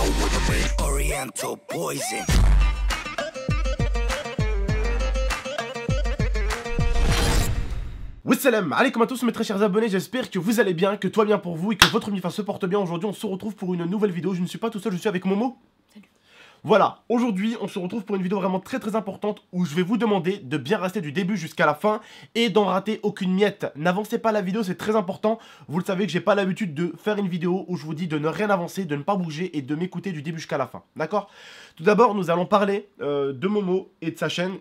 Now Oriental Poison. Wassalam, allez comme à tous mes très chers abonnés, j'espère que vous allez bien, que toi bien pour vous et que votre MIFA se porte bien. Aujourd'hui on se retrouve pour une nouvelle vidéo, je ne suis pas tout seul, je suis avec Momo. Voilà, aujourd'hui on se retrouve pour une vidéo vraiment très très importante où je vais vous demander de bien rester du début jusqu'à la fin et d'en rater aucune miette. N'avancez pas la vidéo, c'est très important. Vous le savez que j'ai pas l'habitude de faire une vidéo où je vous dis de ne rien avancer, de ne pas bouger et de m'écouter du début jusqu'à la fin. D'accord Tout d'abord nous allons parler euh, de Momo et de sa chaîne.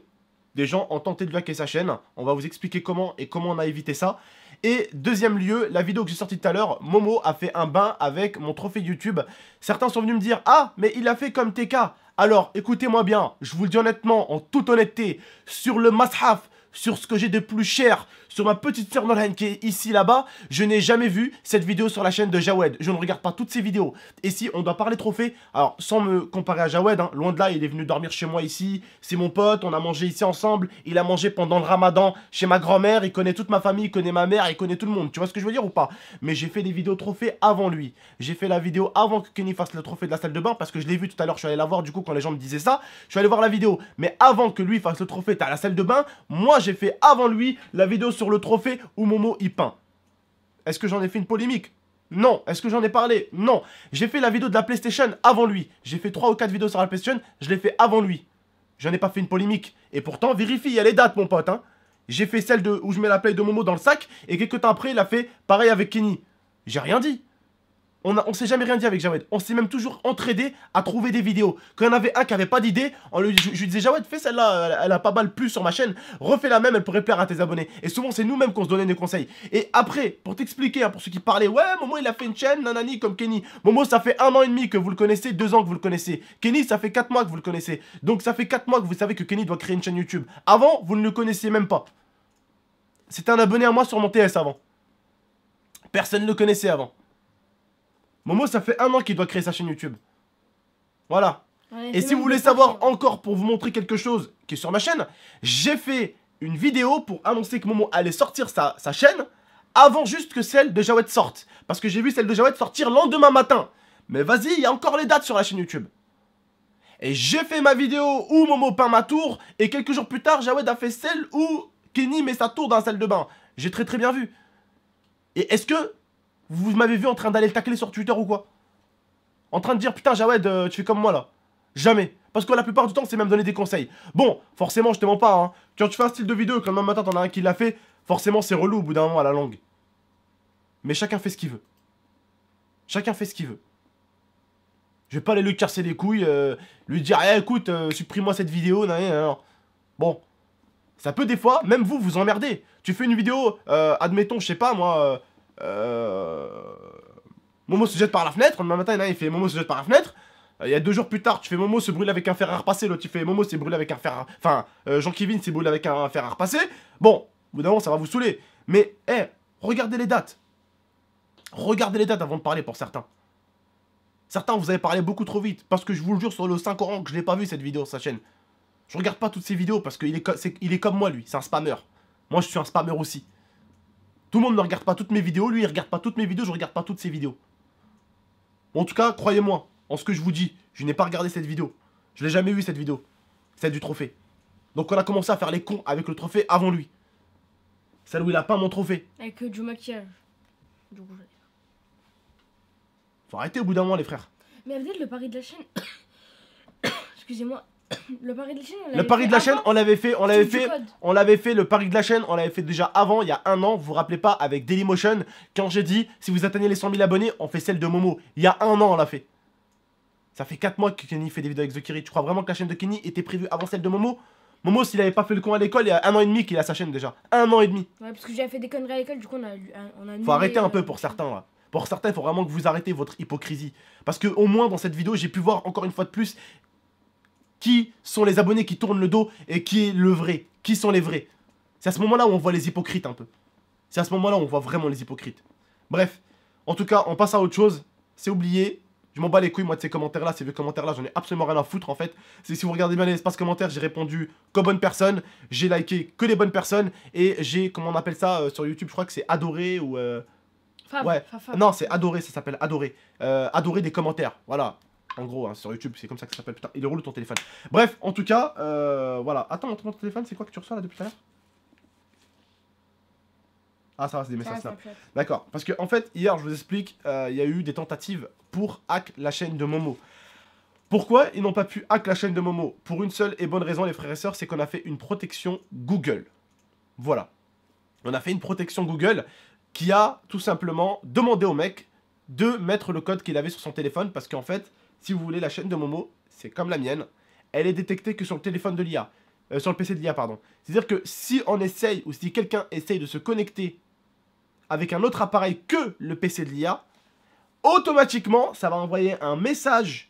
Des gens ont tenté de vaquer sa chaîne. On va vous expliquer comment et comment on a évité ça. Et deuxième lieu, la vidéo que j'ai sortie tout à l'heure, Momo a fait un bain avec mon trophée YouTube. Certains sont venus me dire « Ah, mais il a fait comme TK !» Alors, écoutez-moi bien, je vous le dis honnêtement, en toute honnêteté, sur le mashaf, sur ce que j'ai de plus cher, sur ma petite sœur Nolan qui est ici là-bas, je n'ai jamais vu cette vidéo sur la chaîne de Jawed. Je ne regarde pas toutes ces vidéos. Et si on doit parler trophée, alors sans me comparer à Jawed, hein, loin de là, il est venu dormir chez moi ici, c'est mon pote, on a mangé ici ensemble, il a mangé pendant le ramadan chez ma grand-mère, il connaît toute ma famille, il connaît ma mère, il connaît tout le monde. Tu vois ce que je veux dire ou pas Mais j'ai fait des vidéos trophées avant lui. J'ai fait la vidéo avant que Kenny fasse le trophée de la salle de bain parce que je l'ai vu tout à l'heure, je suis allé la voir du coup quand les gens me disaient ça, je suis allé voir la vidéo. Mais avant que lui fasse le trophée à la salle de bain, moi j'ai fait avant lui la vidéo sur sur le trophée où Momo y peint. Est-ce que j'en ai fait une polémique Non. Est-ce que j'en ai parlé Non. J'ai fait la vidéo de la PlayStation avant lui. J'ai fait 3 ou 4 vidéos sur la PlayStation, je l'ai fait avant lui. J'en ai pas fait une polémique. Et pourtant, vérifie, il y a les dates, mon pote. Hein. J'ai fait celle de, où je mets la play de Momo dans le sac, et quelques temps après, il a fait pareil avec Kenny. J'ai rien dit. On, s'est jamais rien dit avec Jawed. On s'est même toujours entraidé à trouver des vidéos. Quand il y en avait un qui avait pas d'idée, je, je lui disais Jawed, fais celle-là, elle, a pas mal plus sur ma chaîne, refais la même, elle pourrait plaire à tes abonnés. Et souvent, c'est nous-mêmes qu'on se donnait des conseils. Et après, pour t'expliquer, hein, pour ceux qui parlaient, ouais, Momo, il a fait une chaîne, nanani, comme Kenny. Momo, ça fait un an et demi que vous le connaissez, deux ans que vous le connaissez. Kenny, ça fait quatre mois que vous le connaissez. Donc, ça fait quatre mois que vous savez que Kenny doit créer une chaîne YouTube. Avant, vous ne le connaissiez même pas. C'était un abonné à moi sur mon TS avant. Personne ne le connaissait avant. Momo, ça fait un an qu'il doit créer sa chaîne YouTube. Voilà. et si vous voulez savoir encore pour vous montrer quelque chose qui est sur ma chaîne, j'ai fait une vidéo pour annoncer que Momo allait sortir sa, sa chaîne avant juste que celle de Jawed sorte. Parce que j'ai vu celle de Jawed sortir lendemain matin. Mais vas-y, il y a encore les dates sur la chaîne YouTube. Et j'ai fait ma vidéo où Momo peint ma tour, et quelques jours plus tard, Jawed a fait celle où Kenny met sa tour dans la salle de bain. J'ai très très bien vu. Et est-ce que vous m'avez vu en train d'aller le tacler sur Twitter ou quoi En train de dire putain Jawed euh, tu fais comme moi là. Jamais. Parce que la plupart du temps c'est même donner des conseils. Bon, forcément je te mens pas hein. Quand tu fais un style de vidéo comme même matin t'en as un qui l'a fait, forcément c'est relou au bout d'un moment à la longue. Mais chacun fait ce qu'il veut. Chacun fait ce qu'il veut. Je vais pas aller lui casser les couilles, euh, lui dire eh, écoute, euh, supprime-moi cette vidéo, non, Bon, ça peut des fois, même vous, vous emmerdez. Tu fais une vidéo, admettons, je sais pas moi, euh, Momo se jette par la fenêtre, le matin, il, fait Momo se jette par la fenêtre. Euh, il y a deux jours plus tard, tu fais Momo se brûle avec un fer à repasser, l'autre tu fais Momo s'est brûlé avec un fer à... Enfin, euh, Jean-Kevin s'est brûlé avec un fer à repasser. Bon, au bout d'un ça va vous saouler. Mais, hé, eh, regardez les dates. Regardez les dates avant de parler pour certains. Certains, vous avez parlé beaucoup trop vite. Parce que je vous le jure, sur le 5 Coran, que je l'ai pas vu cette vidéo sur sa chaîne. Je regarde pas toutes ces vidéos parce qu'il est, est comme moi, lui. C'est un spammer. Moi, je suis un spammer aussi. Tout le monde ne regarde pas toutes mes vidéos, lui il regarde pas toutes mes vidéos, je regarde pas toutes ses vidéos. En tout cas, croyez-moi, en ce que je vous dis, je n'ai pas regardé cette vidéo. Je l'ai jamais vu cette vidéo, celle du trophée. Donc on a commencé à faire les cons avec le trophée avant lui. Celle où il a pas mon trophée. Avec euh, du maquillage. Du Faut arrêter au bout d'un mois les frères. Mais avez-vous le pari de la chaîne... Excusez-moi, le pari de la chaîne, on l'avait fait, on l'avait fait, on l'avait fait, le pari de la chaîne, on l'avait fait déjà avant, il y a un an, vous vous rappelez pas, avec Dailymotion, quand j'ai dit, si vous atteignez les 100 000 abonnés, on fait celle de Momo. Il y a un an, on l'a fait. Ça fait 4 mois que Kenny fait des vidéos avec The Kiri. Tu crois vraiment que la chaîne de Kenny était prévue avant celle de Momo Momo, s'il avait pas fait le con à l'école, il y a un an et demi qu'il a sa chaîne déjà. Un an et demi. Ouais, parce que j'avais fait des conneries à l'école, du coup, on a, on a Faut arrêter un peu euh, pour certains, là. Pour certains, il faut vraiment que vous arrêtez votre hypocrisie. Parce que, au moins, dans cette vidéo, j'ai pu voir encore une fois de plus qui sont les abonnés qui tournent le dos et qui est le vrai, qui sont les vrais. C'est à ce moment-là où on voit les hypocrites un peu. C'est à ce moment-là où on voit vraiment les hypocrites. Bref, en tout cas, on passe à autre chose. C'est oublié. Je m'en bats les couilles, moi, de ces commentaires-là, ces vieux commentaires-là, j'en ai absolument rien à foutre, en fait. Si vous regardez bien l'espace commentaires, j'ai répondu qu'aux bonnes personnes, j'ai liké que les bonnes personnes, et j'ai, comment on appelle ça euh, sur YouTube, je crois que c'est adoré ou... Euh, ouais. Non, c'est adoré, ça s'appelle adoré. Euh, adoré des commentaires, voilà. En gros, hein, sur YouTube, c'est comme ça que ça s'appelle. Putain, il roule ton téléphone. Bref, en tout cas, euh, voilà. Attends, mon téléphone, c'est quoi que tu reçois là depuis tout à l'heure ah ça va, c'est des messages là. D'accord. Parce que en fait, hier, je vous explique, euh, il y a eu des tentatives pour hack la chaîne de Momo. Pourquoi ils n'ont pas pu hack la chaîne de Momo Pour une seule et bonne raison, les frères et sœurs, c'est qu'on a fait une protection Google. Voilà. On a fait une protection Google qui a tout simplement demandé au mec de mettre le code qu'il avait sur son téléphone parce qu'en fait, si vous voulez, la chaîne de Momo, c'est comme la mienne, elle est détectée que sur le téléphone de l'IA, euh, sur le PC de l'IA, pardon. C'est-à-dire que si on essaye, ou si quelqu'un essaye de se connecter avec un autre appareil que le PC de l'IA, automatiquement, ça va envoyer un message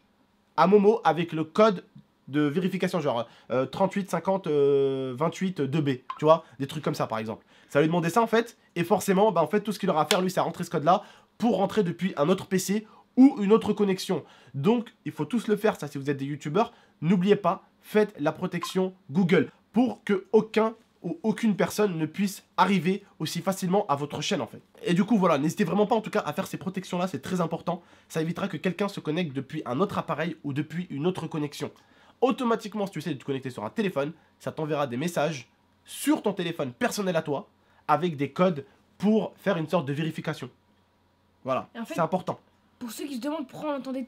à Momo avec le code de vérification, genre 38, 50, 28, 2B, tu vois, des trucs comme ça par exemple. Ça va lui demander ça en fait, et forcément, bah, en fait, tout ce qu'il aura à faire, lui, c'est rentrer ce code-là pour rentrer depuis un autre PC ou une autre connexion. Donc, il faut tous le faire, ça, si vous êtes des youtubeurs. N'oubliez pas, faites la protection Google pour que aucun ou aucune personne ne puisse arriver aussi facilement à votre chaîne en fait. Et du coup voilà, n'hésitez vraiment pas en tout cas à faire ces protections là, c'est très important. Ça évitera que quelqu'un se connecte depuis un autre appareil ou depuis une autre connexion. Automatiquement si tu essaies de te connecter sur un téléphone, ça t'enverra des messages sur ton téléphone personnel à toi avec des codes pour faire une sorte de vérification. Voilà, c'est important. Pour ceux qui se demandent pourquoi on entendait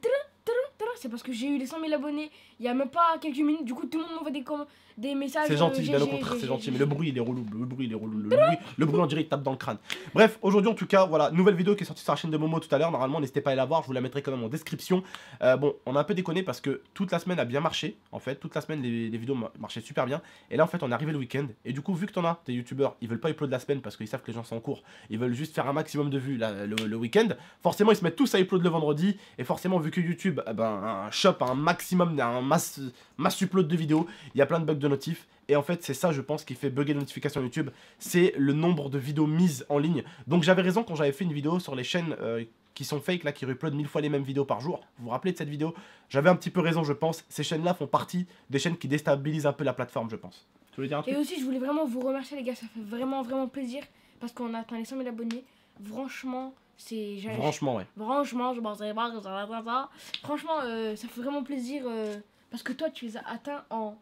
c'est parce que j'ai eu les 100 000 abonnés il y a même pas quelques minutes. Du coup, tout le monde m'envoie des, des messages. C'est euh, gentil, au contraire, c'est gentil. Mais le bruit, il est relou. Le bruit, il est relou. Le, bruit, le bruit en direct tape dans le crâne. Bref, aujourd'hui, en tout cas, voilà, nouvelle vidéo qui est sortie sur la chaîne de Momo tout à l'heure. Normalement, n'hésitez pas à la voir. Je vous la mettrai quand même en description. Euh, bon, on a un peu déconné parce que toute la semaine a bien marché. En fait, toute la semaine, les, vidéos marchaient super bien. Et là, en fait, on est arrivé le week-end. Et du coup, vu que t'en as, tes youtubeurs, ils veulent pas upload la semaine parce qu'ils savent que les gens sont en cours. Ils veulent juste faire un maximum de vues le, week-end. Forcément, ils se mettent tous à upload le vendredi. Et forcément, vu que YouTube, eh ben, un, shop, un maximum, un mass, upload de vidéos. Il y a plein de bugs de notifs. Et en fait, c'est ça, je pense, qui fait bugger les notifications YouTube. C'est le nombre de vidéos mises en ligne. Donc j'avais raison quand j'avais fait une vidéo sur les chaînes euh, qui sont fake, là, qui re-uploadent mille fois les mêmes vidéos par jour. Vous vous rappelez de cette vidéo J'avais un petit peu raison, je pense. Ces chaînes-là font partie des chaînes qui déstabilisent un peu la plateforme, je pense. dire Et aussi, je voulais vraiment vous remercier, les gars. Ça fait vraiment, vraiment plaisir parce qu'on a atteint les 100 000 abonnés. Franchement, franchement ouais franchement ça fait vraiment plaisir euh, parce que toi tu les as atteints en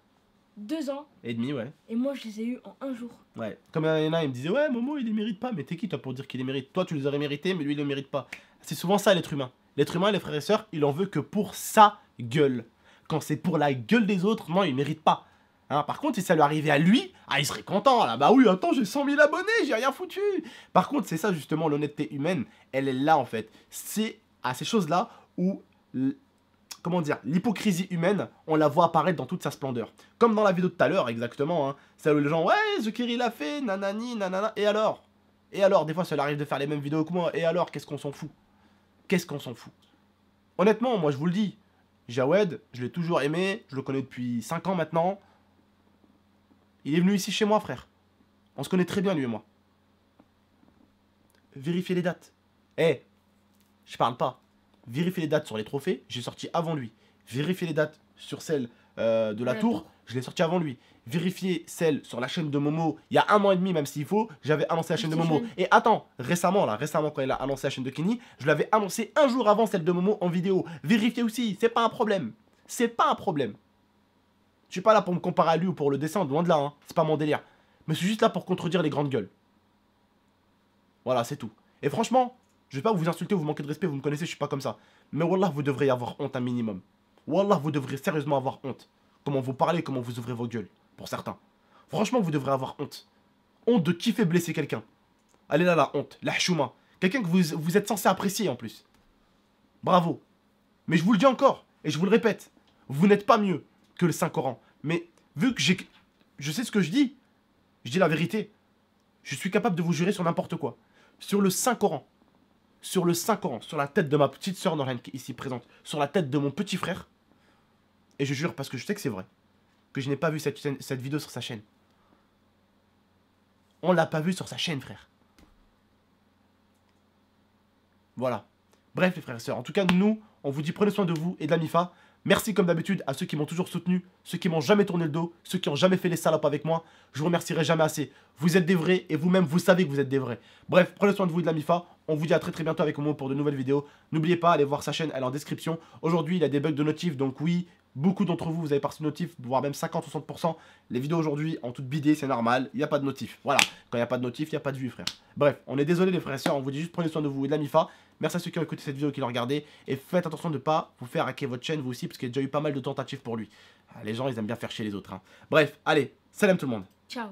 deux ans et demi ouais et moi je les ai eus en un jour ouais comme il y en a il me disait ouais Momo il les mérite pas mais t'es qui toi pour dire qu'il les mérite toi tu les aurais mérités mais lui il les mérite pas c'est souvent ça l'être humain l'être humain les frères et sœurs il en veut que pour sa gueule quand c'est pour la gueule des autres non il mérite pas Hein, par contre, si ça lui arrivait à lui, ah, il serait content, là, ah, bah oui, attends, j'ai 100 000 abonnés, j'ai rien foutu Par contre, c'est ça, justement, l'honnêteté humaine, elle est là, en fait. C'est à ces choses-là où, comment dire, l'hypocrisie humaine, on la voit apparaître dans toute sa splendeur. Comme dans la vidéo de tout à l'heure, exactement, hein, celle où les gens, ouais, Zukiri l'a fait, nanani, nanana, et alors Et alors, des fois, ça lui arrive de faire les mêmes vidéos que moi, et alors, qu'est-ce qu'on s'en fout Qu'est-ce qu'on s'en fout Honnêtement, moi, je vous le dis, Jawed, je l'ai toujours aimé, je le connais depuis 5 ans maintenant, il est venu ici chez moi, frère. On se connaît très bien, lui et moi. Vérifiez les dates. Eh, je parle pas. Vérifiez les dates sur les trophées, j'ai sorti avant lui. Vérifiez les dates sur celle euh, de la tour, je l'ai sorti avant lui. Vérifiez celle sur la chaîne de Momo, il y a un mois et demi, même s'il faut, j'avais annoncé la chaîne de Momo. Et attends, récemment, là, récemment, quand il a annoncé la chaîne de Kenny, je l'avais annoncé un jour avant celle de Momo en vidéo. Vérifiez aussi, c'est pas un problème. C'est pas un problème. Je suis pas là pour me comparer à lui ou pour le descendre, loin de là, hein. c'est pas mon délire. Mais je suis juste là pour contredire les grandes gueules. Voilà, c'est tout. Et franchement, je vais pas vous insulter vous manquez de respect, vous me connaissez, je suis pas comme ça. Mais Wallah, vous devriez avoir honte un minimum. Wallah, vous devriez sérieusement avoir honte. Comment vous parlez, comment vous ouvrez vos gueules, pour certains. Franchement, vous devrez avoir honte. Honte de qui fait blesser quelqu'un. Allez là, la honte, la chouma. Quelqu'un que vous, vous êtes censé apprécier en plus. Bravo. Mais je vous le dis encore, et je vous le répète, vous n'êtes pas mieux que le Saint-Coran. Mais vu que j'ai, je sais ce que je dis, je dis la vérité. Je suis capable de vous jurer sur n'importe quoi. Sur le Saint-Coran. Sur le Saint-Coran. Sur la tête de ma petite sœur Norane qui est ici présente. Sur la tête de mon petit frère. Et je jure parce que je sais que c'est vrai. Que je n'ai pas vu cette, cette vidéo sur sa chaîne. On l'a pas vu sur sa chaîne, frère. Voilà. Bref, les frères et sœurs. En tout cas, nous, on vous dit prenez soin de vous et de la MIFA. Merci comme d'habitude à ceux qui m'ont toujours soutenu, ceux qui m'ont jamais tourné le dos, ceux qui ont jamais fait les salopes avec moi. Je vous remercierai jamais assez. Vous êtes des vrais et vous-même vous savez que vous êtes des vrais. Bref, prenez soin de vous et de la MIFA. On vous dit à très très bientôt avec moi pour de nouvelles vidéos. N'oubliez pas, d'aller voir sa chaîne, elle est en description. Aujourd'hui, il a des bugs de notif, donc oui, Beaucoup d'entre vous, vous avez parti de notif, voire même 50 60%. Les vidéos aujourd'hui, en toute bidée, c'est normal, il n'y a pas de notif. Voilà, quand il n'y a pas de notif, il n'y a pas de vue, frère. Bref, on est désolé les frères et sœurs, on vous dit juste prenez soin de vous et de la MIFA. Merci à ceux qui ont écouté cette vidéo, qui l'ont regardé. Et faites attention de ne pas vous faire hacker votre chaîne, vous aussi, parce qu'il y a déjà eu pas mal de tentatives pour lui. Ah, les gens, ils aiment bien faire chier les autres. Hein. Bref, allez, salam tout le monde. Ciao.